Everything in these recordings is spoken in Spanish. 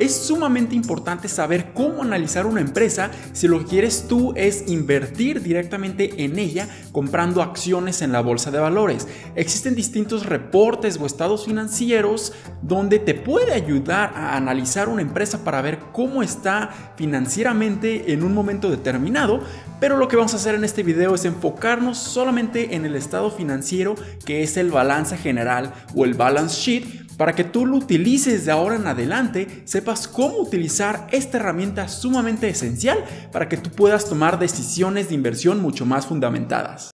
Es sumamente importante saber cómo analizar una empresa si lo que quieres tú es invertir directamente en ella comprando acciones en la bolsa de valores. Existen distintos reportes o estados financieros donde te puede ayudar a analizar una empresa para ver cómo está financieramente en un momento determinado, pero lo que vamos a hacer en este video es enfocarnos solamente en el estado financiero que es el balance general o el balance sheet para que tú lo utilices de ahora en adelante, sepas cómo utilizar esta herramienta sumamente esencial para que tú puedas tomar decisiones de inversión mucho más fundamentadas.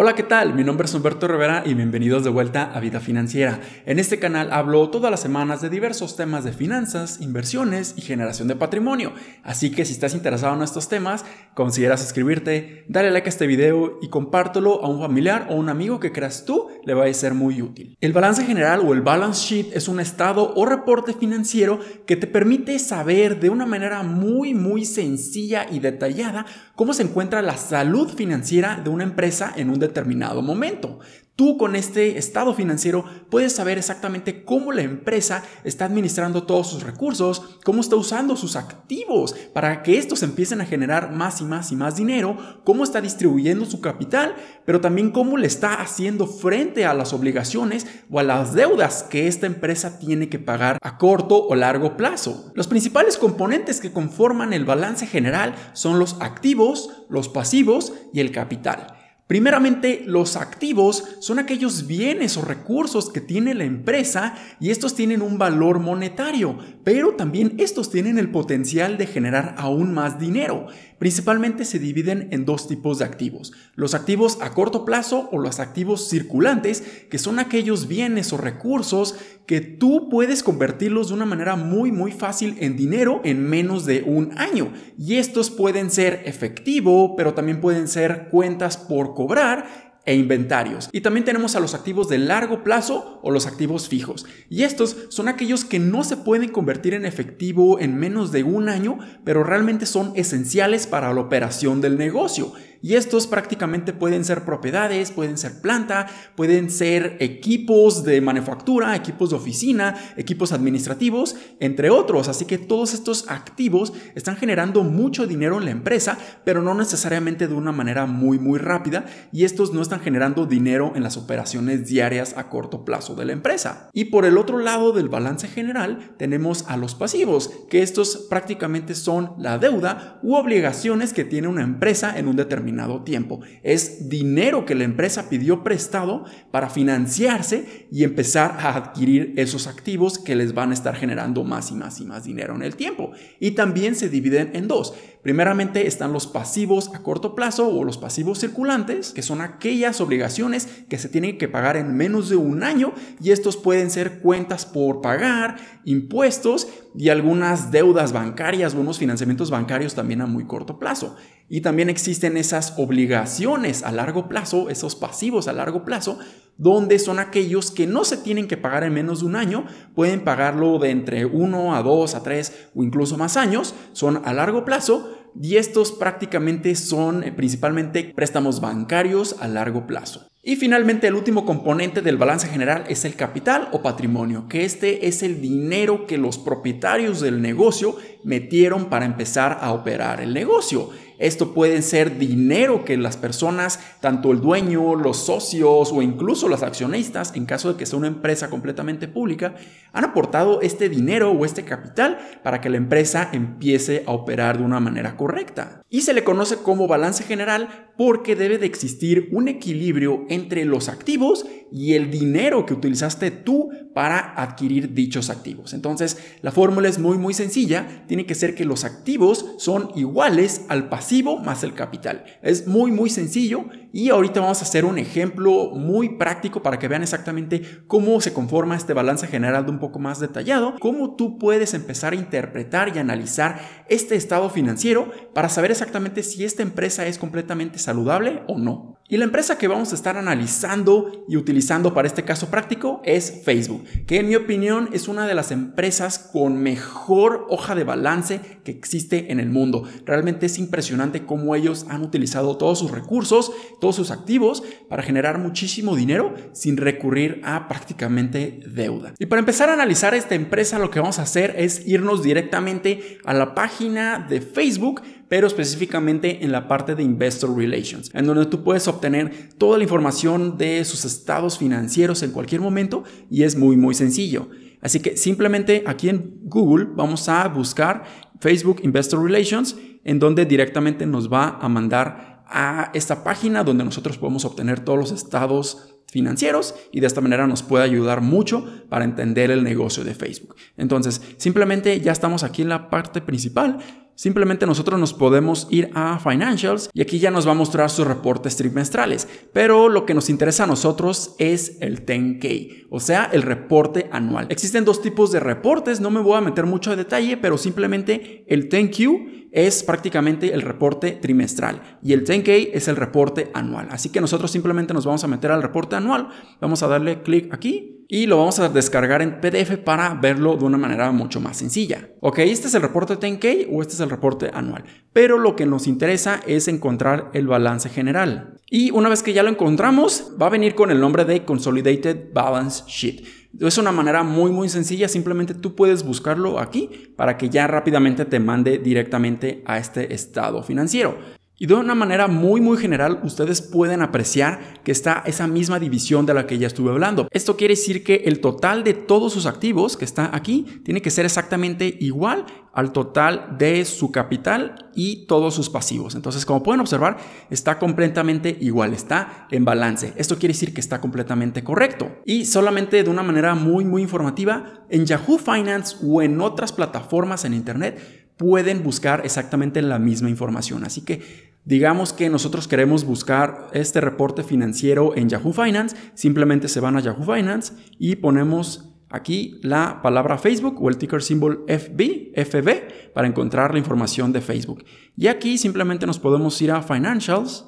Hola, ¿qué tal? Mi nombre es Humberto Rivera y bienvenidos de vuelta a Vida Financiera. En este canal hablo todas las semanas de diversos temas de finanzas, inversiones y generación de patrimonio. Así que si estás interesado en estos temas, considera suscribirte, dale like a este video y compártelo a un familiar o un amigo que creas tú le va a ser muy útil. El balance general o el balance sheet es un estado o reporte financiero que te permite saber de una manera muy muy sencilla y detallada cómo se encuentra la salud financiera de una empresa en un determinado momento. Tú con este estado financiero puedes saber exactamente cómo la empresa está administrando todos sus recursos, cómo está usando sus activos para que estos empiecen a generar más y más y más dinero, cómo está distribuyendo su capital, pero también cómo le está haciendo frente a las obligaciones o a las deudas que esta empresa tiene que pagar a corto o largo plazo. Los principales componentes que conforman el balance general son los activos, los pasivos y el capital. Primeramente, los activos son aquellos bienes o recursos que tiene la empresa y estos tienen un valor monetario, pero también estos tienen el potencial de generar aún más dinero principalmente se dividen en dos tipos de activos, los activos a corto plazo o los activos circulantes, que son aquellos bienes o recursos que tú puedes convertirlos de una manera muy muy fácil en dinero en menos de un año. Y estos pueden ser efectivo, pero también pueden ser cuentas por cobrar e inventarios. Y también tenemos a los activos de largo plazo o los activos fijos. Y estos son aquellos que no se pueden convertir en efectivo en menos de un año, pero realmente son esenciales para la operación del negocio. Y estos prácticamente pueden ser propiedades, pueden ser planta, pueden ser equipos de manufactura, equipos de oficina, equipos administrativos, entre otros. Así que todos estos activos están generando mucho dinero en la empresa, pero no necesariamente de una manera muy, muy rápida. Y estos no están generando dinero en las operaciones diarias a corto plazo de la empresa. Y por el otro lado del balance general tenemos a los pasivos, que estos prácticamente son la deuda u obligaciones que tiene una empresa en un determinado tiempo. Es dinero que la empresa pidió prestado para financiarse y empezar a adquirir esos activos que les van a estar generando más y más y más dinero en el tiempo. Y también se dividen en dos. Primeramente están los pasivos a corto plazo o los pasivos circulantes, que son aquellas obligaciones que se tienen que pagar en menos de un año y estos pueden ser cuentas por pagar, impuestos y algunas deudas bancarias o unos financiamientos bancarios también a muy corto plazo. Y también existen esas obligaciones a largo plazo, esos pasivos a largo plazo, donde son aquellos que no se tienen que pagar en menos de un año, pueden pagarlo de entre uno a dos a tres o incluso más años, son a largo plazo y estos prácticamente son eh, principalmente préstamos bancarios a largo plazo. Y finalmente el último componente del balance general es el capital o patrimonio, que este es el dinero que los propietarios del negocio metieron para empezar a operar el negocio. Esto puede ser dinero que las personas, tanto el dueño, los socios o incluso los accionistas, en caso de que sea una empresa completamente pública, han aportado este dinero o este capital para que la empresa empiece a operar de una manera correcta. Y se le conoce como balance general porque debe de existir un equilibrio entre los activos y el dinero que utilizaste tú para adquirir dichos activos. Entonces, la fórmula es muy muy sencilla, tiene que ser que los activos son iguales al pasado más el capital. Es muy, muy sencillo y ahorita vamos a hacer un ejemplo muy práctico para que vean exactamente cómo se conforma este balance general de un poco más detallado, cómo tú puedes empezar a interpretar y analizar este estado financiero para saber exactamente si esta empresa es completamente saludable o no. Y la empresa que vamos a estar analizando y utilizando para este caso práctico es Facebook, que en mi opinión es una de las empresas con mejor hoja de balance que existe en el mundo. Realmente es impresionante cómo ellos han utilizado todos sus recursos todos sus activos para generar muchísimo dinero sin recurrir a prácticamente deuda. Y para empezar a analizar esta empresa, lo que vamos a hacer es irnos directamente a la página de Facebook pero específicamente en la parte de Investor Relations, en donde tú puedes obtener toda la información de sus estados financieros en cualquier momento y es muy muy sencillo. Así que simplemente aquí en Google vamos a buscar Facebook Investor Relations, en donde directamente nos va a mandar a esta página donde nosotros podemos obtener todos los estados financieros y de esta manera nos puede ayudar mucho para entender el negocio de Facebook. Entonces, simplemente ya estamos aquí en la parte principal Simplemente nosotros nos podemos ir a Financials y aquí ya nos va a mostrar sus reportes trimestrales. Pero lo que nos interesa a nosotros es el 10K, o sea, el reporte anual. Existen dos tipos de reportes, no me voy a meter mucho a detalle, pero simplemente el 10Q es prácticamente el reporte trimestral y el 10K es el reporte anual. Así que nosotros simplemente nos vamos a meter al reporte anual, vamos a darle clic aquí y lo vamos a descargar en PDF para verlo de una manera mucho más sencilla. Ok, este es el reporte 10K o este es el reporte anual, pero lo que nos interesa es encontrar el balance general. Y una vez que ya lo encontramos, va a venir con el nombre de Consolidated Balance Sheet. Es una manera muy muy sencilla, simplemente tú puedes buscarlo aquí para que ya rápidamente te mande directamente a este estado financiero. Y de una manera muy muy general ustedes pueden apreciar que está esa misma división de la que ya estuve hablando. Esto quiere decir que el total de todos sus activos que está aquí tiene que ser exactamente igual al total de su capital y todos sus pasivos. Entonces, como pueden observar, está completamente igual, está en balance. Esto quiere decir que está completamente correcto. Y solamente de una manera muy muy informativa, en Yahoo Finance o en otras plataformas en Internet, pueden buscar exactamente la misma información. Así que digamos que nosotros queremos buscar este reporte financiero en Yahoo Finance, simplemente se van a Yahoo Finance y ponemos aquí la palabra Facebook o el ticker symbol FB, FB para encontrar la información de Facebook. Y aquí simplemente nos podemos ir a Financials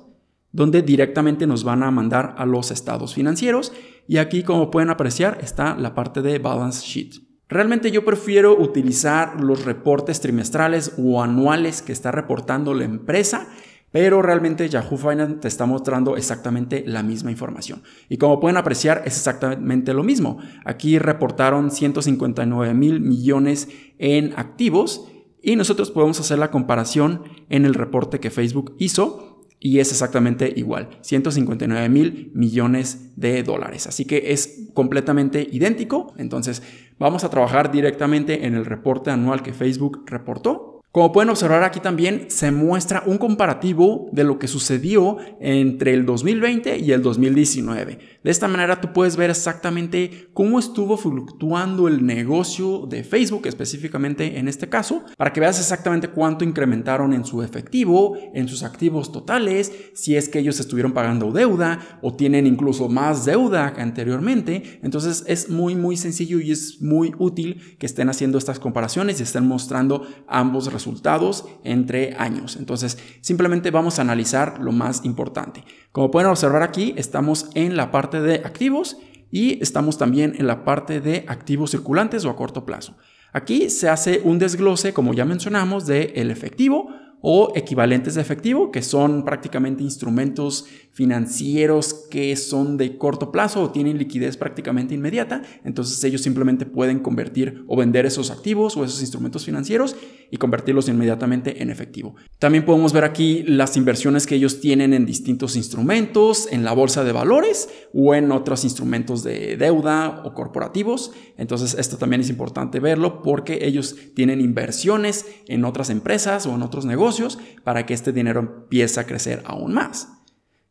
donde directamente nos van a mandar a los estados financieros y aquí como pueden apreciar está la parte de balance sheet. Realmente yo prefiero utilizar los reportes trimestrales o anuales que está reportando la empresa, pero realmente Yahoo Finance te está mostrando exactamente la misma información. Y como pueden apreciar, es exactamente lo mismo. Aquí reportaron 159 mil millones en activos y nosotros podemos hacer la comparación en el reporte que Facebook hizo y es exactamente igual, 159 mil millones de dólares. Así que es completamente idéntico. Entonces, Vamos a trabajar directamente en el reporte anual que Facebook reportó como pueden observar aquí también se muestra un comparativo de lo que sucedió entre el 2020 y el 2019. De esta manera tú puedes ver exactamente cómo estuvo fluctuando el negocio de Facebook específicamente en este caso, para que veas exactamente cuánto incrementaron en su efectivo, en sus activos totales, si es que ellos estuvieron pagando deuda o tienen incluso más deuda que anteriormente. Entonces es muy muy sencillo y es muy útil que estén haciendo estas comparaciones y estén mostrando ambos resultados resultados entre años. Entonces, simplemente vamos a analizar lo más importante. Como pueden observar aquí, estamos en la parte de activos y estamos también en la parte de activos circulantes o a corto plazo. Aquí se hace un desglose, como ya mencionamos, del el efectivo, o equivalentes de efectivo, que son prácticamente instrumentos financieros que son de corto plazo o tienen liquidez prácticamente inmediata. Entonces ellos simplemente pueden convertir o vender esos activos o esos instrumentos financieros y convertirlos inmediatamente en efectivo. También podemos ver aquí las inversiones que ellos tienen en distintos instrumentos, en la bolsa de valores o en otros instrumentos de deuda o corporativos. Entonces esto también es importante verlo porque ellos tienen inversiones en otras empresas o en otros negocios para que este dinero empiece a crecer aún más.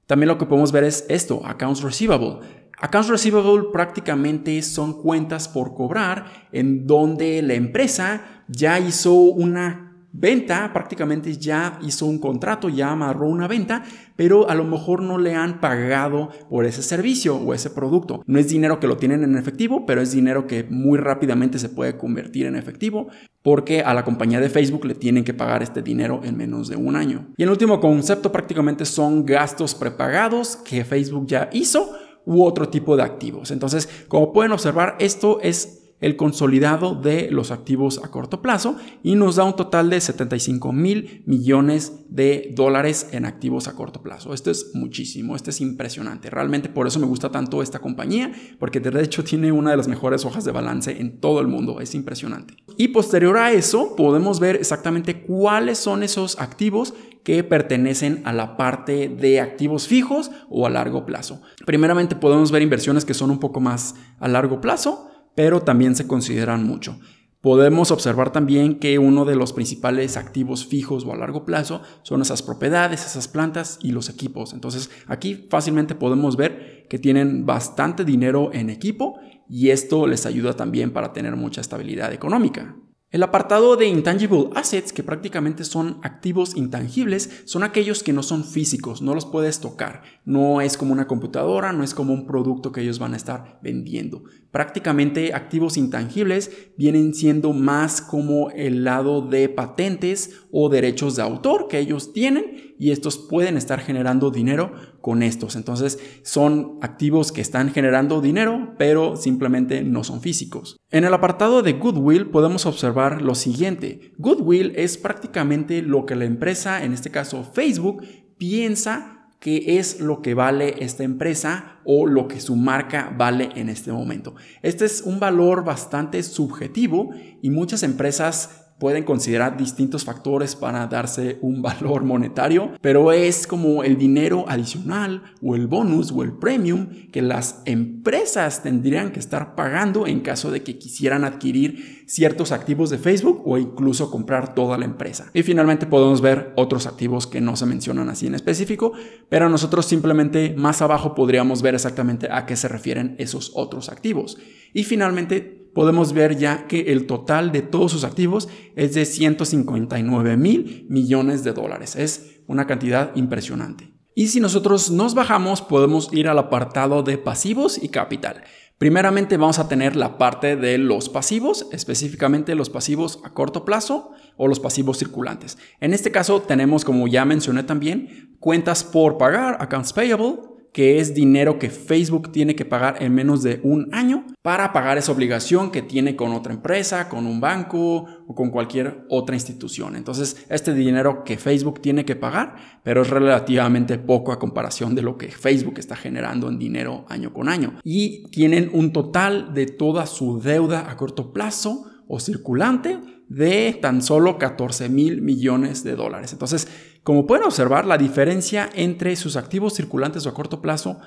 También lo que podemos ver es esto, accounts receivable. Accounts receivable prácticamente son cuentas por cobrar en donde la empresa ya hizo una venta, prácticamente ya hizo un contrato, ya amarró una venta, pero a lo mejor no le han pagado por ese servicio o ese producto. No es dinero que lo tienen en efectivo, pero es dinero que muy rápidamente se puede convertir en efectivo porque a la compañía de Facebook le tienen que pagar este dinero en menos de un año. Y el último concepto prácticamente son gastos prepagados que Facebook ya hizo u otro tipo de activos. Entonces, como pueden observar, esto es el consolidado de los activos a corto plazo y nos da un total de 75 mil millones de dólares en activos a corto plazo. Esto es muchísimo, esto es impresionante. Realmente por eso me gusta tanto esta compañía, porque de hecho tiene una de las mejores hojas de balance en todo el mundo. Es impresionante. Y posterior a eso podemos ver exactamente cuáles son esos activos que pertenecen a la parte de activos fijos o a largo plazo. Primeramente podemos ver inversiones que son un poco más a largo plazo pero también se consideran mucho. Podemos observar también que uno de los principales activos fijos o a largo plazo son esas propiedades, esas plantas y los equipos. Entonces aquí fácilmente podemos ver que tienen bastante dinero en equipo y esto les ayuda también para tener mucha estabilidad económica. El apartado de intangible assets, que prácticamente son activos intangibles, son aquellos que no son físicos, no los puedes tocar. No es como una computadora, no es como un producto que ellos van a estar vendiendo. Prácticamente activos intangibles vienen siendo más como el lado de patentes o derechos de autor que ellos tienen y estos pueden estar generando dinero con estos. Entonces son activos que están generando dinero, pero simplemente no son físicos. En el apartado de Goodwill podemos observar lo siguiente. Goodwill es prácticamente lo que la empresa, en este caso Facebook, piensa que es lo que vale esta empresa o lo que su marca vale en este momento. Este es un valor bastante subjetivo y muchas empresas pueden considerar distintos factores para darse un valor monetario, pero es como el dinero adicional o el bonus o el premium que las empresas tendrían que estar pagando en caso de que quisieran adquirir ciertos activos de Facebook o incluso comprar toda la empresa. Y finalmente podemos ver otros activos que no se mencionan así en específico, pero nosotros simplemente más abajo podríamos ver exactamente a qué se refieren esos otros activos. Y finalmente podemos ver ya que el total de todos sus activos es de 159 mil millones de dólares. Es una cantidad impresionante. Y si nosotros nos bajamos, podemos ir al apartado de pasivos y capital. Primeramente vamos a tener la parte de los pasivos, específicamente los pasivos a corto plazo o los pasivos circulantes. En este caso tenemos, como ya mencioné también, cuentas por pagar, accounts payable, que es dinero que Facebook tiene que pagar en menos de un año para pagar esa obligación que tiene con otra empresa, con un banco o con cualquier otra institución. Entonces, este dinero que Facebook tiene que pagar, pero es relativamente poco a comparación de lo que Facebook está generando en dinero año con año. Y tienen un total de toda su deuda a corto plazo o circulante de tan solo 14 mil millones de dólares. Entonces, como pueden observar, la diferencia entre sus activos circulantes o a corto plazo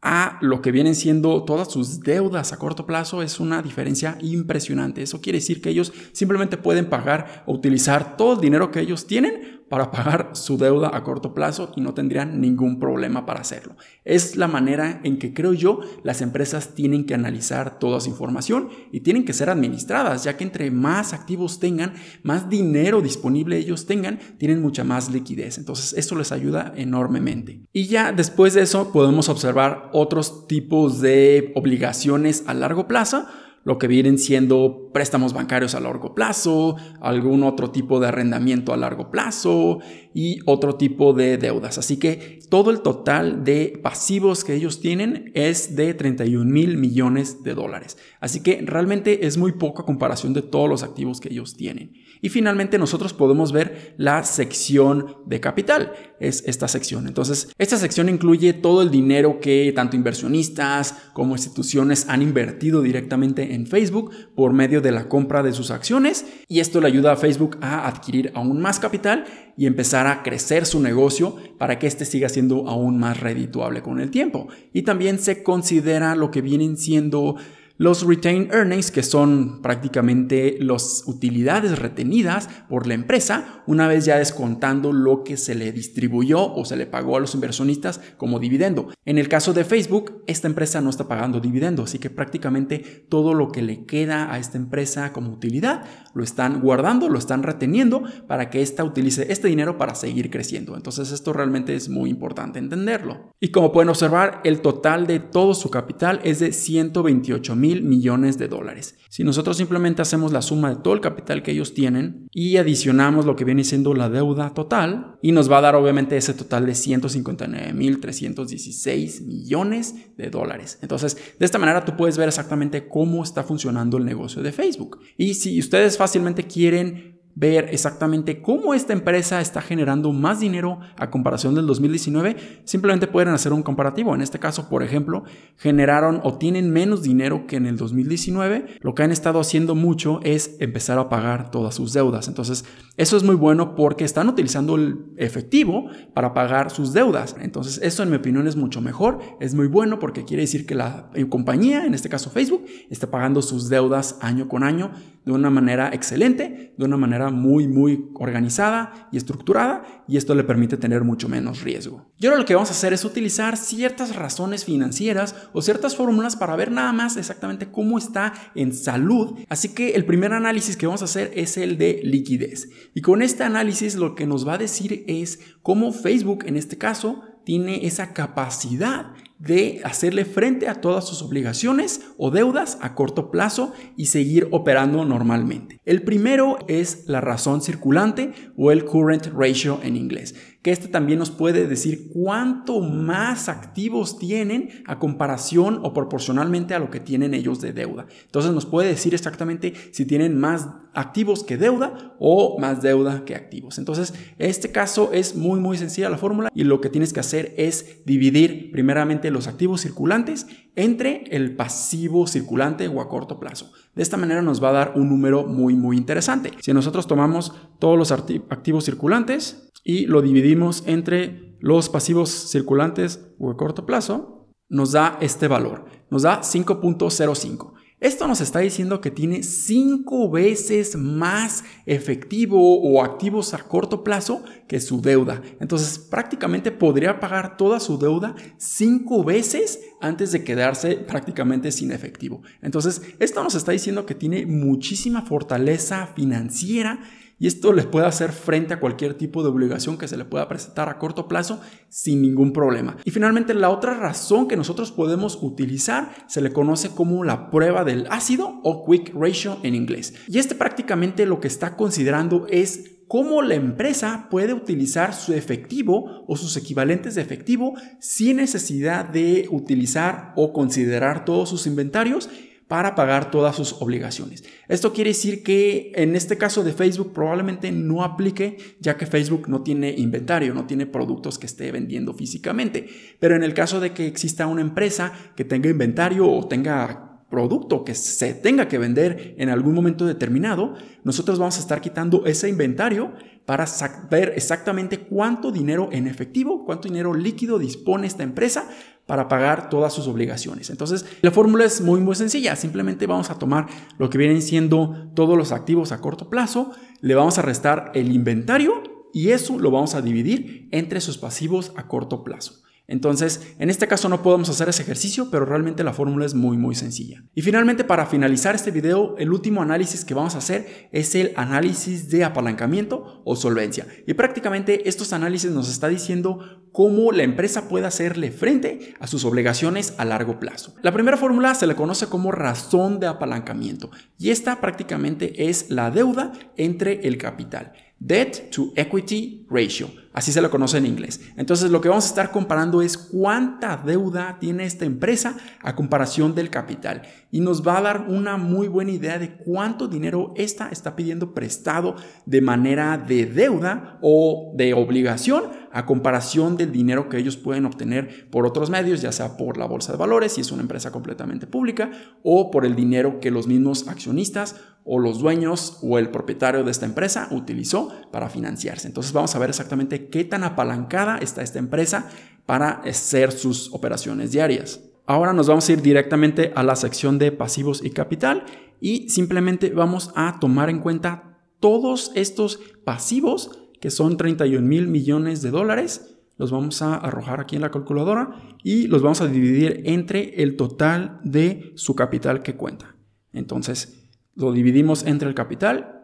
a lo que vienen siendo todas sus deudas a corto plazo es una diferencia impresionante. Eso quiere decir que ellos simplemente pueden pagar o utilizar todo el dinero que ellos tienen para pagar su deuda a corto plazo y no tendrían ningún problema para hacerlo. Es la manera en que creo yo las empresas tienen que analizar toda su información y tienen que ser administradas, ya que entre más activos tengan, más dinero disponible ellos tengan, tienen mucha más liquidez. Entonces eso les ayuda enormemente. Y ya después de eso podemos observar otros tipos de obligaciones a largo plazo lo que vienen siendo préstamos bancarios a largo plazo, algún otro tipo de arrendamiento a largo plazo y otro tipo de deudas. Así que todo el total de pasivos que ellos tienen es de 31 mil millones de dólares. Así que realmente es muy poca comparación de todos los activos que ellos tienen. Y finalmente nosotros podemos ver la sección de capital, es esta sección. Entonces, esta sección incluye todo el dinero que tanto inversionistas como instituciones han invertido directamente en Facebook por medio de la compra de sus acciones y esto le ayuda a Facebook a adquirir aún más capital y empezar a crecer su negocio para que éste siga siendo aún más redituable con el tiempo. Y también se considera lo que vienen siendo los retained earnings, que son prácticamente las utilidades retenidas por la empresa, una vez ya descontando lo que se le distribuyó o se le pagó a los inversionistas como dividendo. En el caso de Facebook, esta empresa no está pagando dividendo, así que prácticamente todo lo que le queda a esta empresa como utilidad lo están guardando, lo están reteniendo para que ésta utilice este dinero para seguir creciendo. Entonces esto realmente es muy importante entenderlo. Y como pueden observar, el total de todo su capital es de 128 mil millones de dólares. Si nosotros simplemente hacemos la suma de todo el capital que ellos tienen y adicionamos lo que viene siendo la deuda total, y nos va a dar obviamente ese total de 159 mil 316 millones de dólares. Entonces, de esta manera tú puedes ver exactamente cómo está funcionando el negocio de Facebook. Y si ustedes fácilmente quieren ver exactamente cómo esta empresa está generando más dinero a comparación del 2019, simplemente pueden hacer un comparativo. En este caso, por ejemplo, generaron o tienen menos dinero que en el 2019. Lo que han estado haciendo mucho es empezar a pagar todas sus deudas. Entonces, eso es muy bueno porque están utilizando el efectivo para pagar sus deudas. Entonces, eso en mi opinión es mucho mejor, es muy bueno porque quiere decir que la compañía, en este caso Facebook, está pagando sus deudas año con año de una manera excelente, de una manera muy, muy organizada y estructurada y esto le permite tener mucho menos riesgo. Y ahora lo que vamos a hacer es utilizar ciertas razones financieras o ciertas fórmulas para ver nada más exactamente cómo está en salud. Así que el primer análisis que vamos a hacer es el de liquidez. Y con este análisis lo que nos va a decir es cómo Facebook en este caso tiene esa capacidad de hacerle frente a todas sus obligaciones o deudas a corto plazo y seguir operando normalmente. El primero es la razón circulante o el current ratio en inglés que este también nos puede decir cuánto más activos tienen a comparación o proporcionalmente a lo que tienen ellos de deuda. Entonces nos puede decir exactamente si tienen más activos que deuda o más deuda que activos. Entonces, este caso es muy muy sencilla la fórmula y lo que tienes que hacer es dividir primeramente los activos circulantes entre el pasivo circulante o a corto plazo. De esta manera nos va a dar un número muy muy interesante. Si nosotros tomamos todos los activos circulantes, y lo dividimos entre los pasivos circulantes o de corto plazo, nos da este valor, nos da 5.05. Esto nos está diciendo que tiene cinco veces más efectivo o activos a corto plazo que su deuda. Entonces prácticamente podría pagar toda su deuda cinco veces antes de quedarse prácticamente sin efectivo. Entonces esto nos está diciendo que tiene muchísima fortaleza financiera y esto les puede hacer frente a cualquier tipo de obligación que se le pueda presentar a corto plazo sin ningún problema. Y finalmente la otra razón que nosotros podemos utilizar se le conoce como la prueba del ácido o quick ratio en inglés. Y este prácticamente lo que está considerando es cómo la empresa puede utilizar su efectivo o sus equivalentes de efectivo sin necesidad de utilizar o considerar todos sus inventarios para pagar todas sus obligaciones. Esto quiere decir que en este caso de Facebook probablemente no aplique, ya que Facebook no tiene inventario, no tiene productos que esté vendiendo físicamente. Pero en el caso de que exista una empresa que tenga inventario o tenga producto que se tenga que vender en algún momento determinado, nosotros vamos a estar quitando ese inventario para saber exactamente cuánto dinero en efectivo, cuánto dinero líquido dispone esta empresa para pagar todas sus obligaciones. Entonces, la fórmula es muy muy sencilla, simplemente vamos a tomar lo que vienen siendo todos los activos a corto plazo, le vamos a restar el inventario y eso lo vamos a dividir entre sus pasivos a corto plazo. Entonces, en este caso no podemos hacer ese ejercicio, pero realmente la fórmula es muy muy sencilla. Y finalmente, para finalizar este video, el último análisis que vamos a hacer es el análisis de apalancamiento o solvencia. Y prácticamente estos análisis nos está diciendo cómo la empresa puede hacerle frente a sus obligaciones a largo plazo. La primera fórmula se le conoce como razón de apalancamiento y esta prácticamente es la deuda entre el capital, debt to equity ratio. Así se lo conoce en inglés. Entonces lo que vamos a estar comparando es cuánta deuda tiene esta empresa a comparación del capital. Y nos va a dar una muy buena idea de cuánto dinero esta está pidiendo prestado de manera de deuda o de obligación a comparación del dinero que ellos pueden obtener por otros medios, ya sea por la bolsa de valores, si es una empresa completamente pública, o por el dinero que los mismos accionistas o los dueños o el propietario de esta empresa utilizó para financiarse. Entonces vamos a ver exactamente qué tan apalancada está esta empresa para hacer sus operaciones diarias. Ahora nos vamos a ir directamente a la sección de pasivos y capital y simplemente vamos a tomar en cuenta todos estos pasivos que son 31 mil millones de dólares. Los vamos a arrojar aquí en la calculadora y los vamos a dividir entre el total de su capital que cuenta. Entonces lo dividimos entre el capital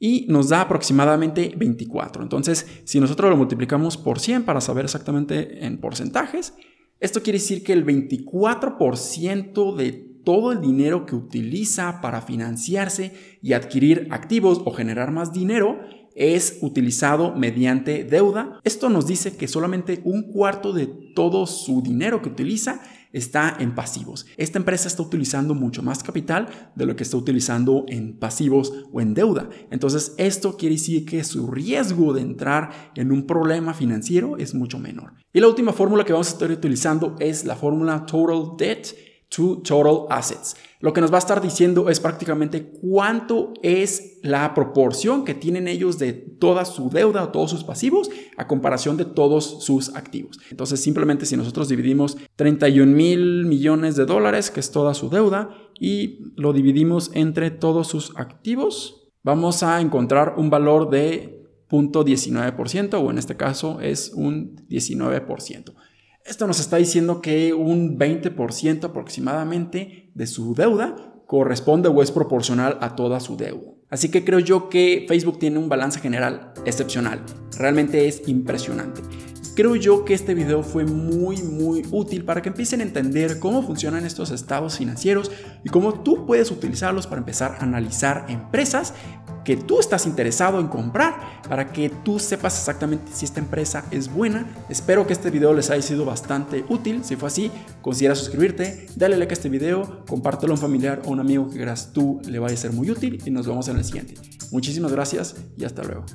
y nos da aproximadamente 24. Entonces, si nosotros lo multiplicamos por 100 para saber exactamente en porcentajes, esto quiere decir que el 24% de todo el dinero que utiliza para financiarse y adquirir activos o generar más dinero es utilizado mediante deuda. Esto nos dice que solamente un cuarto de todo su dinero que utiliza está en pasivos. Esta empresa está utilizando mucho más capital de lo que está utilizando en pasivos o en deuda. Entonces, esto quiere decir que su riesgo de entrar en un problema financiero es mucho menor. Y la última fórmula que vamos a estar utilizando es la fórmula Total Debt to total assets. Lo que nos va a estar diciendo es prácticamente cuánto es la proporción que tienen ellos de toda su deuda o todos sus pasivos a comparación de todos sus activos. Entonces simplemente si nosotros dividimos 31 mil millones de dólares, que es toda su deuda, y lo dividimos entre todos sus activos, vamos a encontrar un valor de 0.19% o en este caso es un 19%. Esto nos está diciendo que un 20% aproximadamente de su deuda corresponde o es proporcional a toda su deuda. Así que creo yo que Facebook tiene un balance general excepcional. Realmente es impresionante. Creo yo que este video fue muy muy útil para que empiecen a entender cómo funcionan estos estados financieros y cómo tú puedes utilizarlos para empezar a analizar empresas que tú estás interesado en comprar para que tú sepas exactamente si esta empresa es buena. Espero que este video les haya sido bastante útil. Si fue así, considera suscribirte, dale like a este video, compártelo a un familiar o un amigo que creas tú le vaya a ser muy útil y nos vemos en el siguiente. Muchísimas gracias y hasta luego.